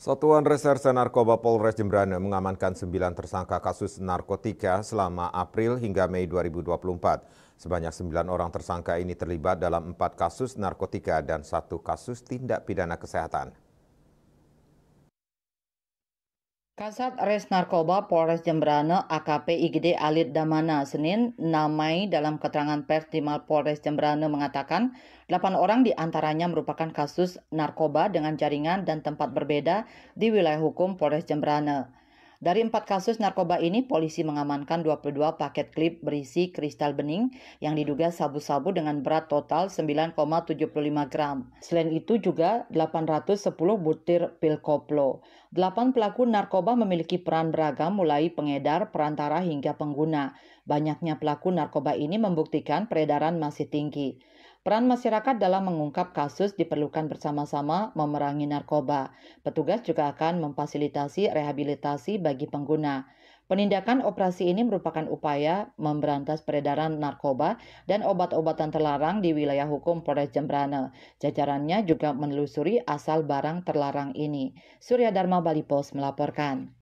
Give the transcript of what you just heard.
Satuan Reserse Narkoba Polres Jembrana mengamankan 9 tersangka kasus narkotika selama April hingga Mei 2024. Sebanyak 9 orang tersangka ini terlibat dalam 4 kasus narkotika dan satu kasus tindak pidana kesehatan. Kasat Res Narkoba Polres Jembrana AKP IGD Alit Damana Senin namai dalam keterangan pers di Polres Jembrana mengatakan 8 orang diantaranya merupakan kasus narkoba dengan jaringan dan tempat berbeda di wilayah hukum Polres Jembrana. Dari empat kasus narkoba ini, polisi mengamankan 22 paket klip berisi kristal bening yang diduga sabu-sabu dengan berat total 9,75 gram. Selain itu juga 810 butir pil koplo. Delapan pelaku narkoba memiliki peran beragam mulai pengedar, perantara hingga pengguna. Banyaknya pelaku narkoba ini membuktikan peredaran masih tinggi. Peran masyarakat dalam mengungkap kasus diperlukan bersama-sama memerangi narkoba. Petugas juga akan memfasilitasi rehabilitasi bagi pengguna. Penindakan operasi ini merupakan upaya memberantas peredaran narkoba dan obat-obatan terlarang di wilayah hukum Polres Jembrana. Jajarannya juga menelusuri asal barang terlarang ini. Surya Dharma Bali Post melaporkan.